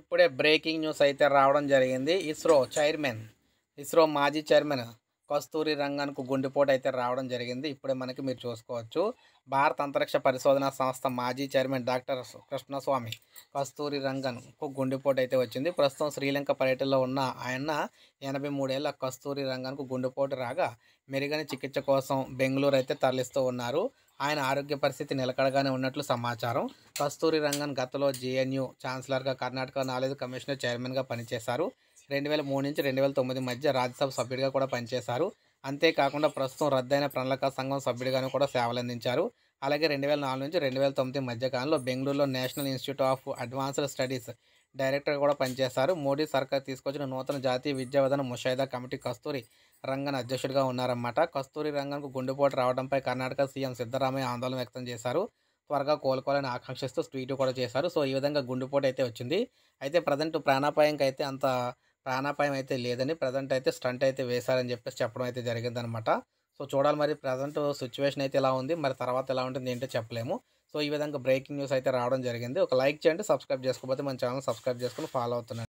ఇప్పుడే breaking news అయితే రావడం జరిగింది ఇస్రో చైర్మన్ ఇస్రో మాజీ చైర్మన్ కస్తూరి రంగానికి గుండెపోటు అయితే రావడం జరిగింది ఇప్పుడే మనకి మీరు చూసుకోవచ్చు భారత అంతరిక్ష పరిశోధన సంస్థ మాజీ చైర్మన్ డాక్టర్ కృష్ణస్వామి కస్తూరి రంగన్కు గుండెపోటు అయితే వచ్చింది ప్రస్తుతం శ్రీలంక పర్యటనలో ఉన్న ఆయన ఎనభై మూడేళ్ల కస్తూరి రంగన్కు గుండెపోటు రాగా మెరుగైన చికిత్స కోసం బెంగళూరు అయితే తరలిస్తూ ఉన్నారు ఆయన ఆరోగ్య పరిస్థితి నిలకడగానే ఉన్నట్లు సమాచారం కస్తూరి రంగన్ గతంలో జేఎన్యూ ఛాన్సలర్గా కర్ణాటక నాలెడ్జ్ కమిషనర్ చైర్మన్గా పనిచేశారు రెండు వేల మూడు నుంచి రెండు వేల తొమ్మిది మధ్య రాజ్యసభ సభ్యుడిగా కూడా పనిచేశారు అంతేకాకుండా ప్రస్తుతం రద్దయిన ప్రణాళిక సంఘం సభ్యుడిగాను కూడా సేవలందించారు అలాగే రెండు వేల నాలుగు నుంచి రెండు వేల తొమ్మిది మధ్యకాలంలో బెంగళూరులో national institute of advanced studies డైరెక్టర్గా కూడా పనిచేశారు మోడీ సర్కార్ తీసుకొచ్చిన నూతన జాతీయ విద్యా ముషాయిదా కమిటీ కస్తూరి రంగన్ అధ్యక్షుడిగా ఉన్నారన్నమాట కస్తూరి రంగన్కు గుండెపోటు రావడంపై కర్ణాటక సీఎం సిద్ధరామయ్య ఆందోళన వ్యక్తం చేశారు త్వరగా కోలుకోవాలని ఆకాంక్షిస్తూ ట్వీట్ కూడా చేశారు సో ఈ విధంగా గుండెపోటు అయితే వచ్చింది అయితే ప్రజెంట్ ప్రాణాపాయంకి అయితే అంత ప్రాణాపాయం అయితే లేదని ప్రజెంట్ అయితే స్టంట్ అయితే వేశారని చెప్పేసి చెప్పడం అయితే జరిగిందనమాట సో చూడాలి మరి ప్రజెంట్ సిచ్యువేషన్ అయితే ఇలా ఉంది మరి తర్వాత ఎలా ఉంటుంది ఏంటో చెప్పలేము సో ఈ విధంగా బ్రేకింగ్ న్యూస్ అయితే రావడం జరిగింది ఒక లైక్ చేయండి సబ్స్క్రైబ్ చేసుకోకపోతే మన ఛానల్ సబ్స్క్రైబ్ చేసుకుని ఫాలో అవుతున్నాను